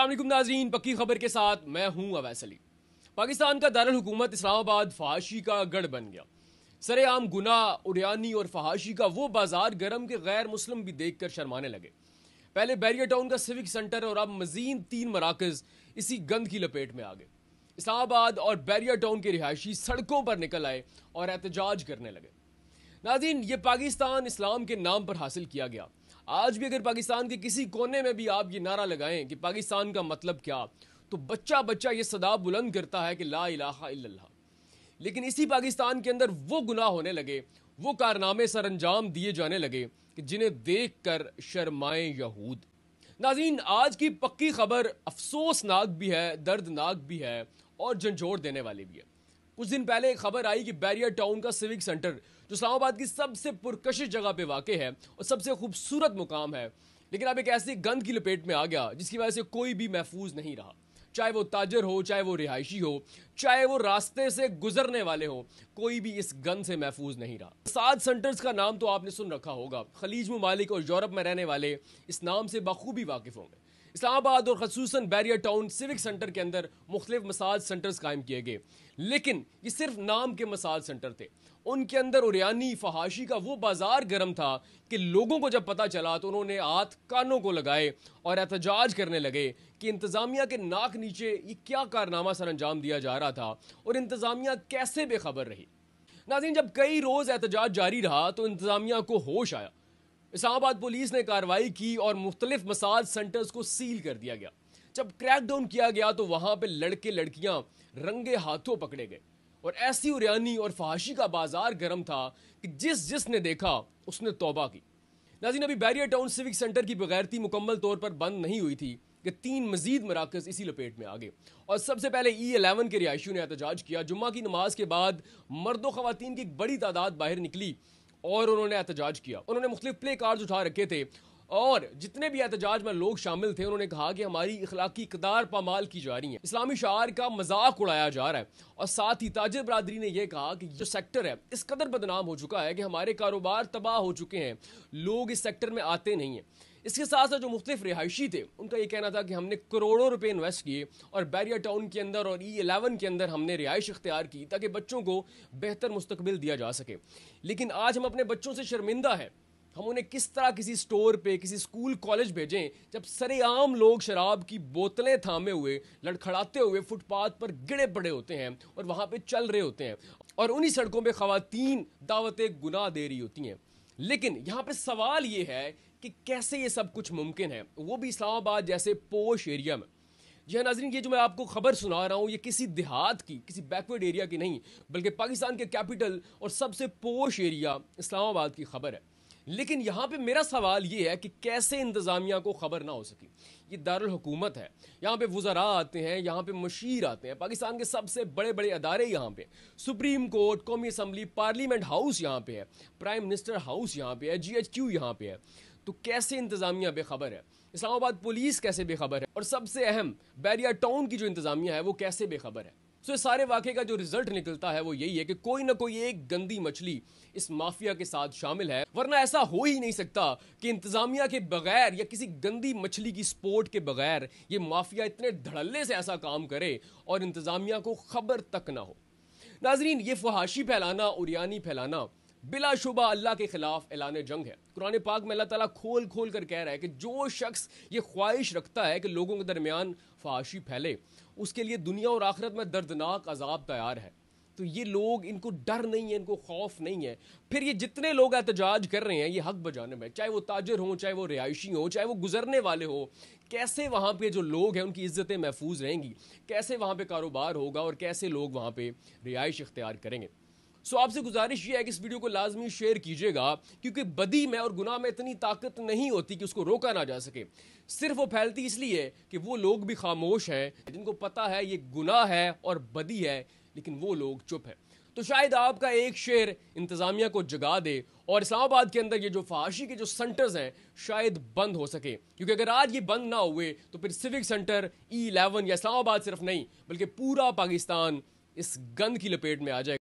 असलम नाजीन पक्की खबर के साथ मैं हूं अवैस अली पाकिस्तान का दारकूमत इस्लामाबाद फहाशी का गढ़ बन गया सरेआम गुना उरियानी और फहाशी का वो बाजार गर्म के गैर मुस्लिम भी देख कर शर्माने लगे पहले बैरिया टाउन का सिविक सेंटर और अब मजीद तीन मराकज इसी गंद की लपेट में आ गए इस्लामाबाद और बैरिया टाउन के रिहायशी सड़कों पर निकल आए और एहतजाज करने लगे नाजीन ये पाकिस्तान इस्लाम के नाम पर हासिल किया गया आज भी अगर पाकिस्तान के किसी कोने में भी आप ये नारा लगाएं कि पाकिस्तान का मतलब क्या तो बच्चा बच्चा ये सदा बुलंद करता है कि ला इलाहा इल्लल्लाह लेकिन इसी पाकिस्तान के अंदर वो गुनाह होने लगे वो कारनामे सर अंजाम दिए जाने लगे कि जिन्हें देख कर शर्माए यहूद नाजीन आज की पक्की खबर अफसोसनाक भी है दर्दनाक भी है और झंझोर देने वाली भी है कुछ दिन पहले एक खबर आई कि बैरियर टाउन का सिविक सेंटर जो इस्लामाबाद की सबसे पुरकशिश जगह पे वाक़ है और सबसे खूबसूरत मुकाम है लेकिन अब एक ऐसी गंद की लपेट में आ गया जिसकी वजह से कोई भी महफूज नहीं रहा चाहे वो ताजर हो चाहे वो रिहायशी हो चाहे वो रास्ते से गुजरने वाले हो कोई भी इस गन से महफूज नहीं रहा सात सेंटर्स का नाम तो आपने सुन रखा होगा खलीज ममालिक और यूरोप में रहने वाले इस नाम से बखूबी वाकिफ होंगे इस्लामाबाद और खसूस बैरियर टाउन सिविक सेंटर के अंदर मुख्तलिफ मसाज सेंटर्स कायम किए गए लेकिन ये सिर्फ नाम के मसाज सेंटर थे उनके अंदर उरियानी फहाशी का वो बाजार गर्म था कि लोगों को जब पता चला तो उन्होंने हाथ कानों को लगाए और एहतजाज करने लगे कि इंतज़ामिया के नाक नीचे ये क्या कारनामा सर अंजाम दिया जा रहा था और इंतज़ामिया कैसे बेखबर रही नाजिन जब कई रोज़ एहतजाज जारी रहा तो इंतज़ामिया को होश आया इस्लामाबाद पुलिस ने कार्रवाई की और मुख्तलिफ मसाज सेंटर्स को सील कर दिया गया जब डाउन किया गया तो वहाँ पर लड़के लड़कियाँ रंगे हाथों पकड़े गए और ऐसी उरियानी और फहाशी का बाजार गर्म था कि जिस जिसने देखा उसने तोबा की नाजीन अभी बैरियर टाउन सिविक सेंटर की बगैरती मुकम्मल तौर पर बंद नहीं हुई थी कि तीन मजीद मराकज इसी लपेट में आ गए और सबसे पहले ई e एलेवन के रिहायशियों ने एहतजाज किया जुम्मा की नमाज के बाद मर्द व खातन की एक बड़ी तादाद बाहर निकली और उन्होंने एहतजाज किया उन्होंने मुख्तु प्ले कार्ड उठा रखे थे और जितने भी एहतजाज में लोग शामिल थे उन्होंने कहा कि हमारी इखलाकी इकदार पामाल की जा रही है इस्लामी शार का मजाक उड़ाया जा रहा है और साथ ही ताजर बरदरी ने यह कहा कि जो सेक्टर है इस कदर बदनाम हो चुका है कि हमारे कारोबार तबाह हो चुके हैं लोग इस सेक्टर में आते नहीं हैं इसके साथ साथ जो मुख्तफ रिहायशी थे उनका यह कहना था कि हमने करोड़ों रुपए इन्वेस्ट किए और बैरिया टाउन के अंदर और ई e एलेवन के अंदर हमने रिहाइश इख्तियार की ताकि बच्चों को बेहतर मुस्तबिल दिया जा सके लेकिन आज हम अपने बच्चों से शर्मिंदा हैं हम उन्हें किस तरह किसी स्टोर पे किसी स्कूल कॉलेज भेजें जब सरेआम लोग शराब की बोतलें थामे हुए लड़खड़ाते हुए फुटपाथ पर गिरे पड़े होते हैं और वहाँ पे चल रहे होते हैं और उन्हीं सड़कों पे खातन दावतें गुनाह दे रही होती हैं लेकिन यहाँ पे सवाल ये है कि कैसे ये सब कुछ मुमकिन है वो भी इस्लामाबाद जैसे पोश एरिया में जी हाँ नाजरीन ये जो मैं आपको खबर सुना रहा हूँ ये किसी देहात की किसी बैकवर्ड एरिया की नहीं बल्कि पाकिस्तान के कैपिटल और सबसे पोश एरिया इस्लामाबाद की खबर है लेकिन यहाँ पे मेरा सवाल ये है कि कैसे इंतज़ामिया को खबर ना हो सकी ये दारकूमत है यहाँ पे वज़रा आते हैं यहाँ पे मशीर आते हैं पाकिस्तान के सबसे बड़े बड़े अदारे यहाँ पे सुप्रीम कोर्ट कौमी असम्बली पार्लियामेंट हाउस यहाँ पे है प्राइम मिनिस्टर हाउस यहाँ पे है जी एच क्यू यहाँ पे है तो कैसे इंतज़ामिया बेखबर है इस्लामाबाद पुलिस कैसे बेखबर है और सबसे अहम बैरिया टाउन की जो इंतज़ामिया है वो कैसे बेखबर है सो इस सारे वाक़े का जो रिजल्ट निकलता है वो यही है कि कोई ना कोई एक गंदी मछली इस माफिया के साथ शामिल है वरना ऐसा हो ही नहीं सकता कि इंतज़ामिया के बगैर या किसी गंदी मछली की स्पोर्ट के बगैर ये माफिया इतने धड़ल्ले से ऐसा काम करे और इंतज़ामिया को खबर तक ना हो नाजरीन ये फहाशी फैलाना उरियानी फैलाना बिलाशुबा अल्लाह के खिलाफ ऐलान जंग है कुरान पाक में अल्लाह ताला खोल खोल कर कह रहा है कि जो शख्स ये ख्वाहिश रखता है कि लोगों के दरमियान फाशी फैले उसके लिए दुनिया और आखिरत में दर्दनाक अजाब तैयार है तो ये लोग इनको डर नहीं है इनको खौफ नहीं है फिर ये जितने लोग एहतजाज कर रहे हैं ये हक बजाने में चाहे वो ताजर हों चाहे वो रिहायशी हों चाहे वो गुजरने वाले हों कैसे वहाँ पे जो लोग हैं उनकी इज्जतें महफूज रहेंगी कैसे वहाँ पे कारोबार होगा और कैसे लोग वहाँ पे रिहाइश इख्तियार करेंगे सो आपसे गुजारिश ये है कि इस वीडियो को लाजमी शेयर कीजिएगा क्योंकि बदी में और गुनाह में इतनी ताकत नहीं होती कि उसको रोका ना जा सके सिर्फ वो फैलती इसलिए कि वो लोग भी खामोश हैं जिनको पता है ये गुनाह है और बदी है लेकिन वो लोग चुप हैं तो शायद आपका एक शेर इंतज़ामिया को जगा दे और इस्लामाबाद के अंदर ये जो फाशी के जो सेंटर्स हैं शायद बंद हो सके क्योंकि अगर आज ये बंद ना हुए तो फिर सिविक सेंटर ई इलेवन या इस्लामाबाद सिर्फ नहीं बल्कि पूरा पाकिस्तान इस गंद की लपेट में आ जाएगा